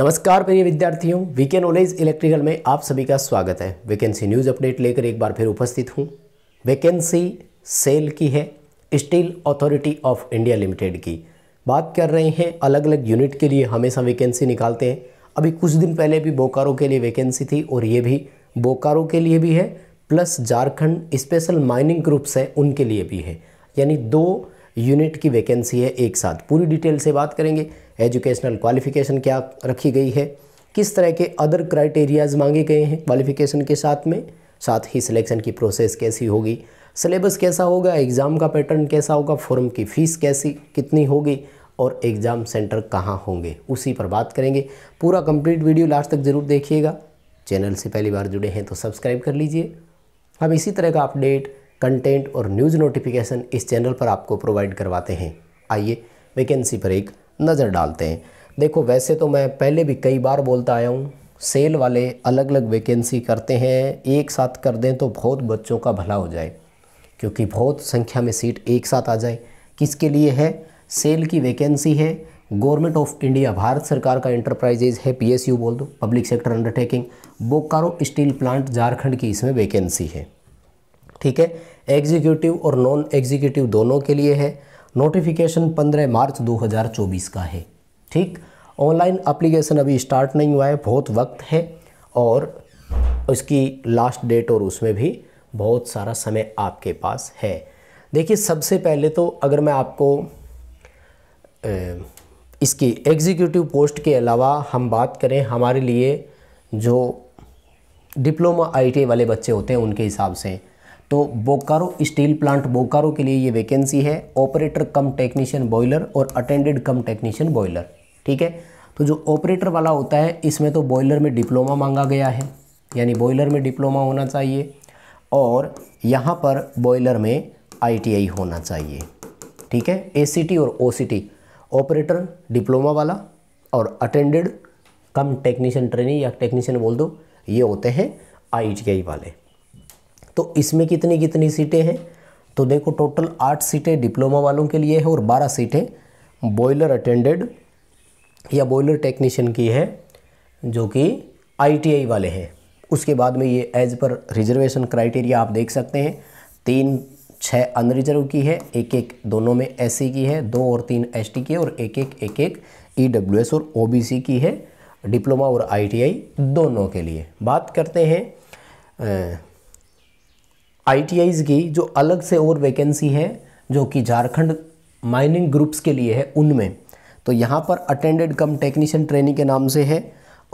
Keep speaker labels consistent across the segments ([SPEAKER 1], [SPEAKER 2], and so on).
[SPEAKER 1] नमस्कार प्रिय विद्यार्थियों वीके नॉलेज इलेक्ट्रिकल में आप सभी का स्वागत है वैकेंसी न्यूज़ अपडेट लेकर एक बार फिर उपस्थित हूँ वैकेंसी सेल की है steel authority of India limited की बात कर रहे हैं अलग अलग यूनिट के लिए हमेशा वैकेंसी निकालते हैं अभी कुछ दिन पहले भी बोकारो के लिए वैकेंसी थी और ये भी बोकारो के लिए भी है plus Jharkhand special mining groups हैं उनके लिए भी है यानी दो यूनिट की वैकेंसी है एक साथ पूरी डिटेल से बात करेंगे एजुकेशनल क्वालिफिकेशन क्या रखी गई है किस तरह के अदर क्राइटेरियाज मांगे गए हैं क्वालिफिकेशन के साथ में साथ ही सिलेक्शन की प्रोसेस कैसी होगी सिलेबस कैसा होगा एग्ज़ाम का पैटर्न कैसा होगा फॉर्म की फ़ीस कैसी कितनी होगी और एग्ज़ाम सेंटर कहाँ होंगे उसी पर बात करेंगे पूरा कंप्लीट वीडियो लास्ट तक ज़रूर देखिएगा चैनल से पहली बार जुड़े हैं तो सब्सक्राइब कर लीजिए हम इसी तरह का अपडेट कंटेंट और न्यूज़ नोटिफिकेशन इस चैनल पर आपको प्रोवाइड करवाते हैं आइए वैकेंसी पर एक नज़र डालते हैं देखो वैसे तो मैं पहले भी कई बार बोलता आया हूँ सेल वाले अलग अलग वैकेंसी करते हैं एक साथ कर दें तो बहुत बच्चों का भला हो जाए क्योंकि बहुत संख्या में सीट एक साथ आ जाए किसके लिए है सेल की वैकेंसी है गवर्नमेंट ऑफ इंडिया भारत सरकार का इंटरप्राइजेज है पीएसयू बोल दो public sector undertaking Bokaro steel plant Jharkhand की इसमें वैकेंसी है ठीक है एग्जीक्यूटिव और नॉन एग्जीक्यूटिव दोनों के लिए है नोटिफिकेशन 15 मार्च 2024 का है ठीक ऑनलाइन एप्लीकेशन अभी स्टार्ट नहीं हुआ है बहुत वक्त है और उसकी लास्ट डेट और उसमें भी बहुत सारा समय आपके पास है देखिए सबसे पहले तो अगर मैं आपको इसकी एग्जीक्यूटिव पोस्ट के अलावा हम बात करें हमारे लिए जो डिप्लोमा आईटी वाले बच्चे होते हैं उनके हिसाब से तो बोकारो स्टील प्लांट बोकारो के लिए ये वैकेंसी है ऑपरेटर कम टेक्नीशियन बॉयलर और अटेंडेड कम टेक्नीशियन बॉयलर ठीक है तो जो ऑपरेटर वाला होता है इसमें तो बॉयलर में डिप्लोमा मांगा गया है यानी बॉयलर में डिप्लोमा होना चाहिए और यहाँ पर बॉयलर में आईटीआई होना चाहिए ठीक है एसीटी और ओसीटी ऑपरेटर डिप्लोमा वाला और अटेंडेड कम टेक्नीशियन ट्रेनिंग या टेक्नीशियन बोल दो ये होते हैं आई वाले तो इसमें कितनी कितनी सीटें हैं तो देखो टोटल आठ सीटें डिप्लोमा वालों के लिए है और बारह सीटें बॉयलर अटेंडेड या बॉयलर टेक्नीशियन की है जो कि आईटीआई वाले हैं उसके बाद में ये एज पर रिजर्वेशन क्राइटेरिया आप देख सकते हैं तीन छः अनरिजर्व की है एक एक दोनों में एस e की है दो और तीन एस की है और एक एक एक एक e ई और ओ की है डिप्लोमा और आई दोनों के लिए बात करते हैं आई की जो अलग से और वैकेंसी है जो कि झारखंड माइनिंग ग्रुप्स के लिए है उनमें तो यहाँ पर अटेंडेड कम टेक्नीशियन ट्रेनिंग के नाम से है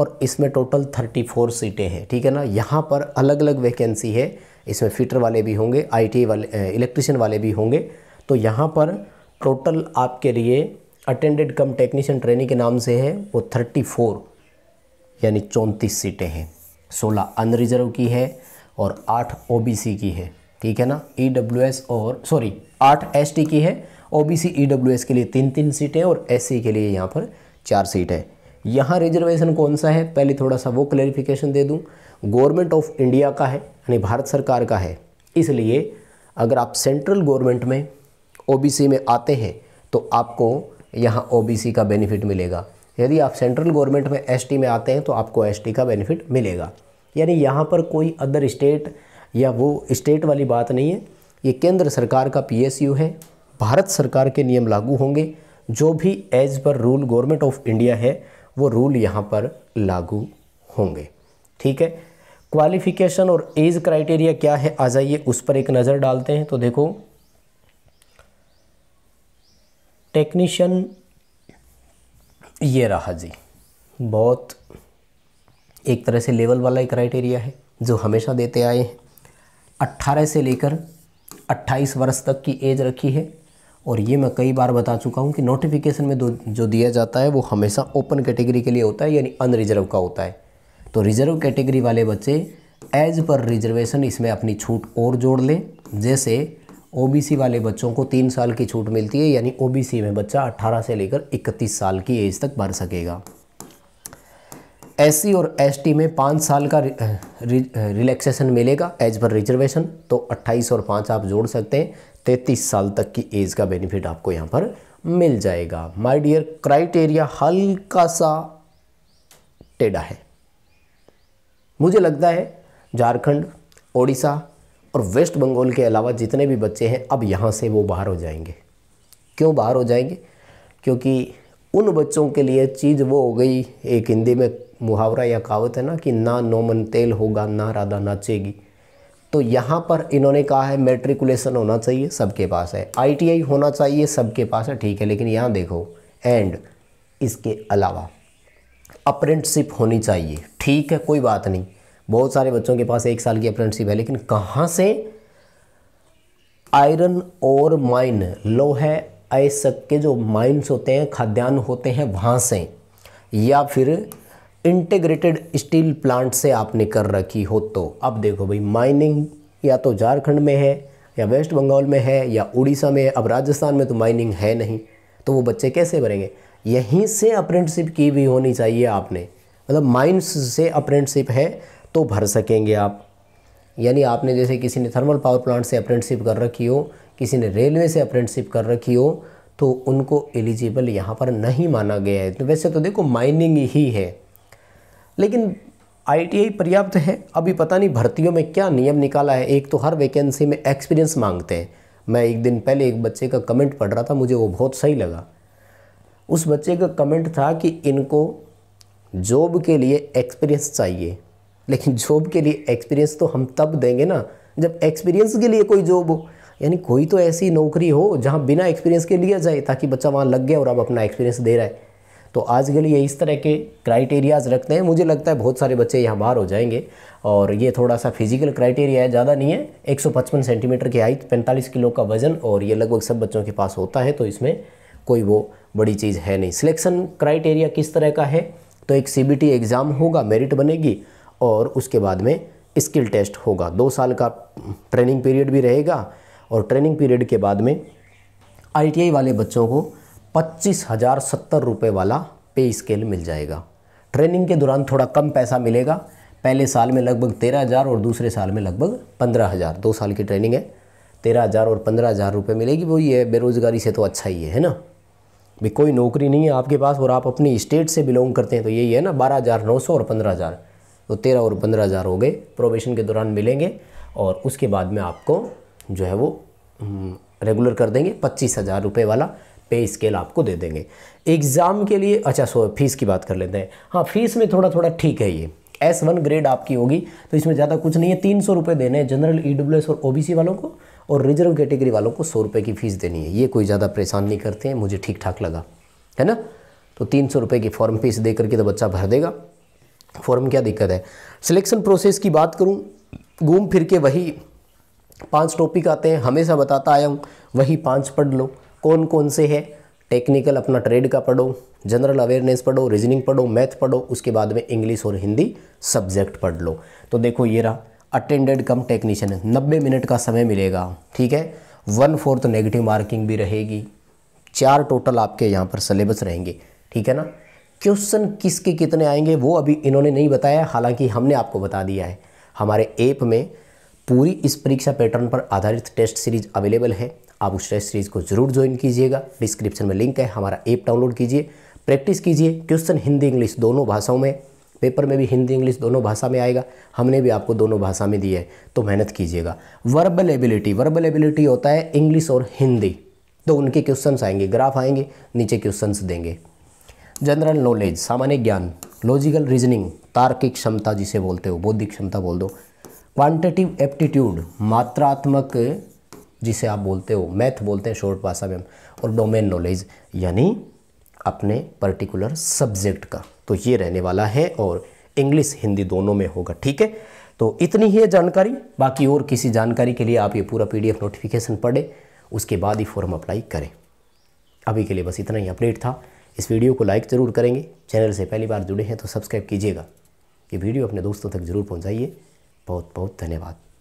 [SPEAKER 1] और इसमें टोटल 34 सीटें हैं ठीक है ना यहाँ पर अलग अलग वैकेंसी है इसमें फिटर वाले भी होंगे आईटीआई वाले इलेक्ट्रिशियन वाले भी होंगे तो यहाँ पर टोटल आपके लिए अटेंडेड कम टेक्नीशियन ट्रेनिंग के नाम से है वो 34 यानी चौंतीस सीटें हैं 16 अनरिजर्व की है और आठ ओ की है ठीक है ना ई e और सॉरी आठ एस की है ओ बी सी के लिए तीन तीन सीटें और एस के लिए यहाँ पर चार सीट है यहाँ रिजर्वेशन कौन सा है पहले थोड़ा सा वो क्लैरिफिकेशन दे दूँ गवर्नमेंट ऑफ इंडिया का है यानी भारत सरकार का है इसलिए अगर आप सेंट्रल गवर्नमेंट में ओबीसी में आते हैं तो आपको यहाँ ओबीसी का बेनिफिट मिलेगा यदि आप सेंट्रल गवर्नमेंट में एसटी में आते हैं तो आपको एसटी का बेनिफिट मिलेगा यानी यहाँ पर कोई अदर स्टेट या वो स्टेट वाली बात नहीं है ये केंद्र सरकार का पीएसयू है भारत सरकार के नियम लागू होंगे जो भी as per rule government of India है वो रूल यहाँ पर लागू होंगे ठीक है क्वालिफिकेशन और एज क्राइटेरिया क्या है आ जाइए उस पर एक नज़र डालते हैं तो देखो टेक्नीशियन ये रहा जी बहुत एक तरह से लेवल वाला ही क्राइटेरिया है जो हमेशा देते आए हैं अट्ठारह से लेकर अट्ठाईस वर्ष तक की एज रखी है और ये मैं कई बार बता चुका हूँ कि नोटिफिकेशन में जो दिया जाता है वो हमेशा ओपन कैटेगरी के लिए होता है यानी अनरिजर्व का होता है तो रिजर्व कैटेगरी वाले बच्चे एज पर रिजर्वेशन इसमें अपनी छूट और जोड़ लें जैसे ओ वाले बच्चों को तीन साल की छूट मिलती है यानी ओ में बच्चा अट्ठारह से लेकर इकतीस साल की एज तक भर सकेगा एस और एस में पाँच साल का रिलैक्सेशन मिलेगा एज पर रिजर्वेशन तो अट्ठाईस और पाँच आप जोड़ सकते हैं तैंतीस साल तक की एज का बेनिफिट आपको यहाँ पर मिल जाएगा माय डियर क्राइटेरिया हल्का सा टेढ़ा है मुझे लगता है झारखंड ओडिशा और वेस्ट बंगाल के अलावा जितने भी बच्चे हैं अब यहाँ से वो बाहर हो जाएंगे क्यों बाहर हो जाएंगे क्योंकि उन बच्चों के लिए चीज़ वो हो गई एक हिंदी में मुहावरा या कहावत है ना कि ना नोमन तेल होगा ना राधा नाचेगी तो यहाँ पर इन्होंने कहा है मेट्रिकुलेशन होना चाहिए सबके पास है आईटीआई होना चाहिए सबके पास है ठीक है लेकिन यहाँ देखो एंड इसके अलावा अप्रेंटशिप होनी चाहिए ठीक है कोई बात नहीं बहुत सारे बच्चों के पास एक साल की अप्रेंटशिप है लेकिन कहाँ से आयरन और माइन लोहे अयस्क के जो माइंस होते हैं खाद्यान्न होते हैं वहाँ से या फिर इंटेग्रेटेड स्टील प्लांट से आपने कर रखी हो तो अब देखो भाई माइनिंग या तो झारखंड में है या वेस्ट बंगाल में है या उड़ीसा में है अब राजस्थान में तो माइनिंग है नहीं तो वो बच्चे कैसे भरेंगे यहीं से अप्रेंटशिप की भी होनी चाहिए आपने मतलब माइंस से अप्रेंटशिप है तो भर सकेंगे आप यानी आपने जैसे किसी ने थर्मल पावर प्लांट से अप्रेंटशिप कर रखी हो किसी ने रेलवे से अप्रेंटशिप कर रखी हो तो उनको एलिजिबल यहाँ पर नहीं माना गया है तो वैसे तो देखो माइनिंग ही है लेकिन आईटीआई पर्याप्त है अभी पता नहीं भर्तियों में क्या नियम निकाला है एक तो हर वैकेंसी में एक्सपीरियंस मांगते हैं मैं एक दिन पहले एक बच्चे का कमेंट पढ़ रहा था मुझे वो बहुत सही लगा उस बच्चे का कमेंट था कि इनको जॉब के लिए एक्सपीरियंस चाहिए लेकिन जॉब के लिए एक्सपीरियंस तो हम तब देंगे ना जब एक्सपीरियंस के लिए कोई जॉब हो यानी कोई तो ऐसी नौकरी हो जहाँ बिना एक्सपीरियंस के लिया जाए ताकि बच्चा वहाँ लग गया और अब अपना एक्सपीरियंस दे रहा है तो आज के लिए इस तरह के क्राइटेरियाज़ रखते हैं मुझे लगता है बहुत सारे बच्चे यहाँ बाहर हो जाएंगे और ये थोड़ा सा फिजिकल क्राइटेरिया है ज़्यादा नहीं है 155 सेंटीमीटर की हाइट 45 किलो का वजन और ये लगभग सब बच्चों के पास होता है तो इसमें कोई वो बड़ी चीज़ है नहीं सिलेक्शन क्राइटेरिया किस तरह का है तो एक सी एग्ज़ाम होगा मेरिट बनेगी और उसके बाद में स्किल टेस्ट होगा दो साल का ट्रेनिंग पीरियड भी रहेगा और ट्रेनिंग पीरियड के बाद में आईटीआई वाले बच्चों को पच्चीस हज़ार सत्तर रुपये वाला पे स्केल मिल जाएगा ट्रेनिंग के दौरान थोड़ा कम पैसा मिलेगा पहले साल में लगभग तेरह हज़ार और दूसरे साल में लगभग पंद्रह हज़ार दो साल की ट्रेनिंग है तेरह हज़ार और पंद्रह हज़ार रुपये मिलेगी वो ये बेरोज़गारी से तो अच्छा ही है है ना भी कोई नौकरी नहीं है आपके पास और आप अपनी स्टेट से बिलोंग करते हैं तो यही है ना बारह हज़ार नौ सौ और पंद्रह हज़ार तो तेरह और पंद्रह हज़ार हो गए प्रोबेशन के दौरान मिलेंगे और उसके बाद में आपको जो है वो रेगुलर हम्म, कर देंगे पच्चीस हज़ार रुपये वाला पे स्केल आपको दे देंगे एग्ज़ाम के लिए अच्छा सो फीस की बात कर लेते हैं हाँ फीस में थोड़ा थोड़ा ठीक है ये एस वन ग्रेड आपकी होगी तो इसमें ज़्यादा कुछ नहीं है तीन सौ रुपये देने हैं जनरल ई डब्ल्यू एस और ओ बी सी वालों को और रिजर्व कैटेगरी वालों को सौ रुपये की फ़ीस देनी है ये कोई ज़्यादा परेशान नहीं करते हैं मुझे ठीक ठाक लगा है ना तो तीन सौ रुपये की फॉर्म फीस दे करके तो बच्चा भर देगा फॉर्म क्या दिक्कत है सिलेक्शन प्रोसेस की बात करूँ घूम फिर के वही पांच टॉपिक आते हैं हमेशा बताता आया हूँ वही पांच पढ़ लो कौन कौन से है टेक्निकल अपना ट्रेड का पढ़ो जनरल अवेयरनेस पढ़ो रीजनिंग पढ़ो मैथ पढ़ो उसके बाद में इंग्लिश और हिंदी सब्जेक्ट पढ़ लो तो देखो ये रहा अटेंडेड कम टेक्नीशियन नब्बे मिनट का समय मिलेगा ठीक है वन फोर्थ नेगेटिव मार्किंग भी रहेगी चार टोटल आपके यहाँ पर सिलेबस रहेंगे ठीक है ना क्वेश्चन किसके कितने आएंगे वो अभी इन्होंने नहीं बताया हालांकि हमने आपको बता दिया है हमारे ऐप में पूरी इस परीक्षा पैटर्न पर आधारित टेस्ट सीरीज अवेलेबल है आप उस टेस्ट सीरीज को ज़रूर ज्वाइन कीजिएगा डिस्क्रिप्शन में लिंक है हमारा ऐप डाउनलोड कीजिए प्रैक्टिस कीजिए क्वेश्चन हिंदी इंग्लिश दोनों भाषाओं में पेपर में भी हिंदी इंग्लिश दोनों भाषा में आएगा हमने भी आपको दोनों भाषा में दिया है तो मेहनत कीजिएगा वर्बल एबिलिटी वर्बल एबिलिटी होता है इंग्लिश और हिंदी तो उनके क्वेश्चंस आएंगे ग्राफ आएंगे नीचे क्वेश्चंस देंगे जनरल नॉलेज सामान्य ज्ञान लॉजिकल रीजनिंग तार्किक क्षमता जिसे बोलते हो बौद्धिक क्षमता बोल दो क्वांटिटिव एप्टीट्यूड मात्रात्मक जिसे आप बोलते हो मैथ बोलते हैं शॉर्ट भाषा में और डोमेन नॉलेज यानी अपने पर्टिकुलर सब्जेक्ट का तो ये रहने वाला है और इंग्लिश हिंदी दोनों में होगा ठीक है तो इतनी ही है जानकारी बाकी और किसी जानकारी के लिए आप ये पूरा पीडीएफ नोटिफिकेशन पढ़ें उसके बाद ही फॉर्म अप्लाई करें अभी के लिए बस इतना ही अपडेट था इस वीडियो को लाइक ज़रूर करेंगे चैनल से पहली बार जुड़े हैं तो सब्सक्राइब कीजिएगा ये वीडियो अपने दोस्तों तक ज़रूर पहुँचाइए बहुत बहुत धन्यवाद